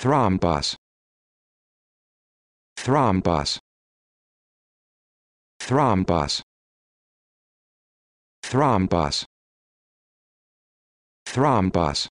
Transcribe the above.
thrombus thrombus thrombus thrombus thrombus